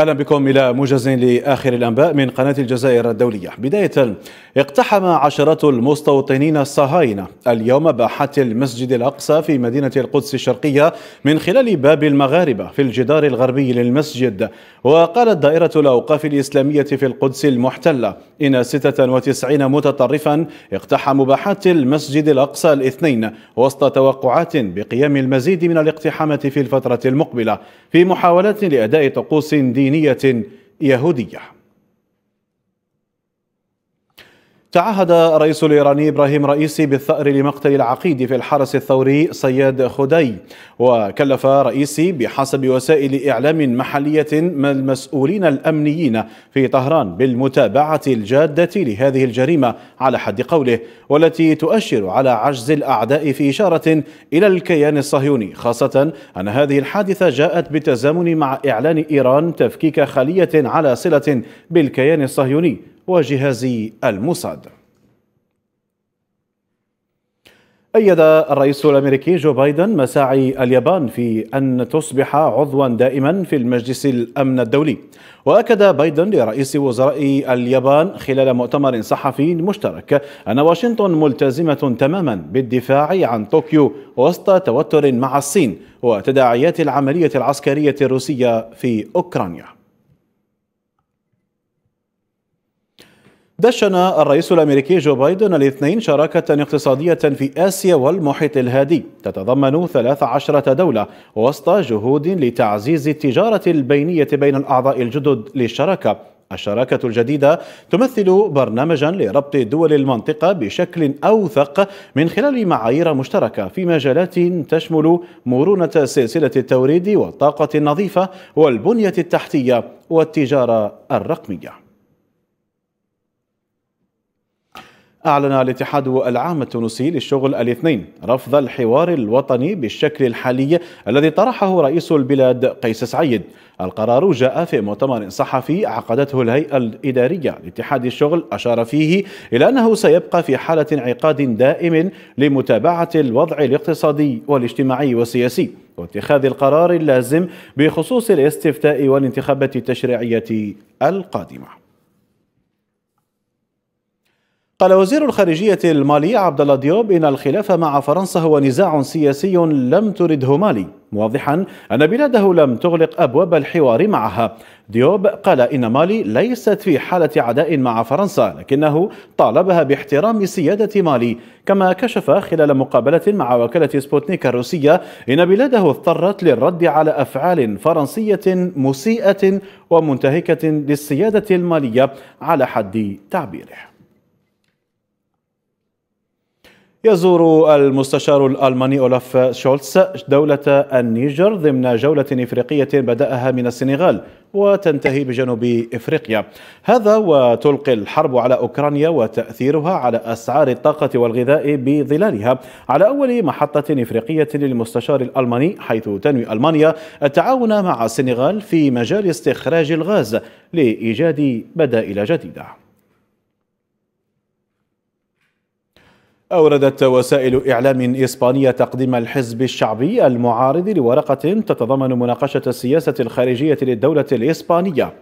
اهلا بكم الى موجز لاخر الانباء من قناه الجزائر الدوليه. بدايه اقتحم عشرات المستوطنين الصهاينه اليوم باحات المسجد الاقصى في مدينه القدس الشرقيه من خلال باب المغاربه في الجدار الغربي للمسجد. وقالت دائره الاوقاف الاسلاميه في القدس المحتله ان 96 متطرفا اقتحموا باحات المسجد الاقصى الاثنين وسط توقعات بقيام المزيد من الاقتحامات في الفتره المقبله في محاولات لاداء طقوس دينية دينيه يهوديه تعهد الرئيس الإيراني إبراهيم رئيسي بالثأر لمقتل العقيد في الحرس الثوري سياد خدي وكلف رئيسي بحسب وسائل إعلام محلية من المسؤولين الأمنيين في طهران بالمتابعة الجادة لهذه الجريمة على حد قوله والتي تؤشر على عجز الأعداء في إشارة إلى الكيان الصهيوني خاصة أن هذه الحادثة جاءت بالتزامن مع إعلان إيران تفكيك خلية على صلة بالكيان الصهيوني وجهاز الموساد أيد الرئيس الأمريكي جو بايدن مساعي اليابان في أن تصبح عضوا دائما في المجلس الأمن الدولي وأكد بايدن لرئيس وزراء اليابان خلال مؤتمر صحفي مشترك أن واشنطن ملتزمة تماما بالدفاع عن طوكيو وسط توتر مع الصين وتداعيات العملية العسكرية الروسية في أوكرانيا دشن الرئيس الامريكي جو بايدن الاثنين شراكه اقتصاديه في اسيا والمحيط الهادي تتضمن 13 دوله وسط جهود لتعزيز التجاره البينيه بين الاعضاء الجدد للشراكه الشراكة الجديدة تمثل برنامجا لربط دول المنطقة بشكل أوثق من خلال معايير مشتركة في مجالات تشمل مرونة سلسلة التوريد والطاقة النظيفة والبنية التحتية والتجارة الرقمية أعلن الاتحاد العام التونسي للشغل الاثنين رفض الحوار الوطني بالشكل الحالي الذي طرحه رئيس البلاد قيس سعيد القرار جاء في مؤتمر صحفي عقدته الهيئة الإدارية لاتحاد الشغل أشار فيه إلى أنه سيبقى في حالة انعقاد دائم لمتابعة الوضع الاقتصادي والاجتماعي والسياسي واتخاذ القرار اللازم بخصوص الاستفتاء والانتخابات التشريعية القادمة قال وزير الخارجية المالية عبد الله ديوب إن الخلاف مع فرنسا هو نزاع سياسي لم ترده مالي موضحا أن بلاده لم تغلق أبواب الحوار معها ديوب قال إن مالي ليست في حالة عداء مع فرنسا لكنه طالبها باحترام سيادة مالي كما كشف خلال مقابلة مع وكالة سبوتنيك الروسية إن بلاده اضطرت للرد على أفعال فرنسية مسيئة ومنتهكة للسيادة المالية على حد تعبيره يزور المستشار الألماني أولاف شولتز دولة النيجر ضمن جولة إفريقية بدأها من السنغال وتنتهي بجنوب إفريقيا هذا وتلقي الحرب على أوكرانيا وتأثيرها على أسعار الطاقة والغذاء بظلالها على أول محطة إفريقية للمستشار الألماني حيث تنوي ألمانيا التعاون مع السنغال في مجال استخراج الغاز لإيجاد بدائل جديدة أوردت وسائل إعلام إسبانية تقديم الحزب الشعبي المعارض لورقة تتضمن مناقشة السياسة الخارجية للدولة الإسبانية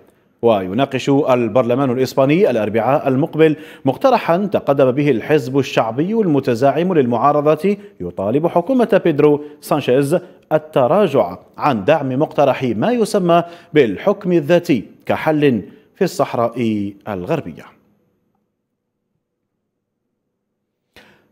ويناقش البرلمان الإسباني الأربعاء المقبل مقترحا تقدم به الحزب الشعبي المتزاعم للمعارضة يطالب حكومة بيدرو سانشيز التراجع عن دعم مقترح ما يسمى بالحكم الذاتي كحل في الصحراء الغربيه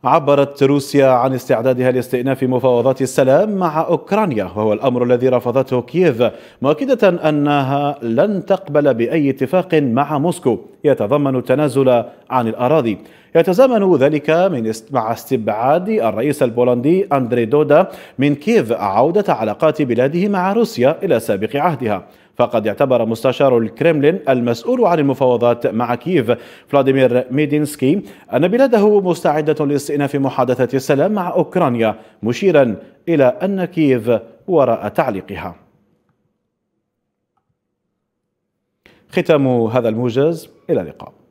عبرت روسيا عن استعدادها لاستئناف مفاوضات السلام مع أوكرانيا وهو الأمر الذي رفضته كييف مؤكدة أنها لن تقبل بأي اتفاق مع موسكو يتضمن التنازل عن الأراضي يتزامن ذلك من است... مع استبعاد الرئيس البولندي أندري دودا من كييف عودة علاقات بلاده مع روسيا إلى سابق عهدها فقد اعتبر مستشار الكرملين المسؤول عن المفاوضات مع كييف فلاديمير ميدينسكي أن بلاده مستعدة لاستئناف محادثة السلام مع أوكرانيا مشيرا إلى أن كييف وراء تعليقها ختام هذا الموجز إلى اللقاء